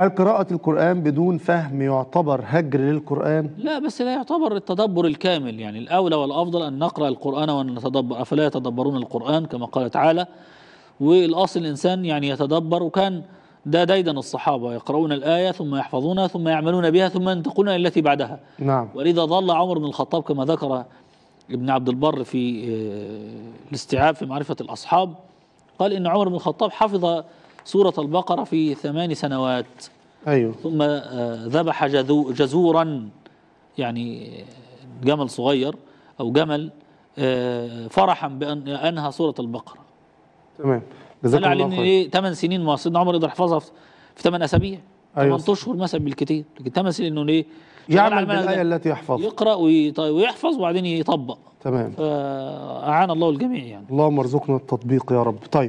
هل قراءة القرآن بدون فهم يعتبر هجر للقرآن؟ لا بس لا يعتبر التدبر الكامل يعني الأولى والأفضل أن نقرأ القرآن وأن نتدبر أفلا يتدبرون القرآن كما قال تعالى والأصل الإنسان يعني يتدبر وكان ده ديدا الصحابة يقرؤون الآية ثم يحفظونها ثم يعملون بها ثم ينتقلون إلى التي بعدها نعم ولذا ظل عمر بن الخطاب كما ذكر ابن عبد البر في آه، الاستيعاب في معرفة الأصحاب قال إن عمر بن الخطاب حفظ سورة البقرة في ثمان سنوات أيوه ثم آه، ذبح جذو جزورا يعني جمل صغير أو جمل آه، فرحا بأن أنهى سورة البقرة تمام جزاك الله خير إيه 8 سنين ما سيدنا عمر يقدر يحفظها في 8 أسابيع أيوة 8 أشهر مثلا بالكتير لكن 8 سنين إنه ليه يعمل بالآية التي يحفظها يقرأ طيب، ويحفظ وبعدين يطبق تمام أعان الله الجميع يعني اللهم ارزقنا التطبيق يا رب طيب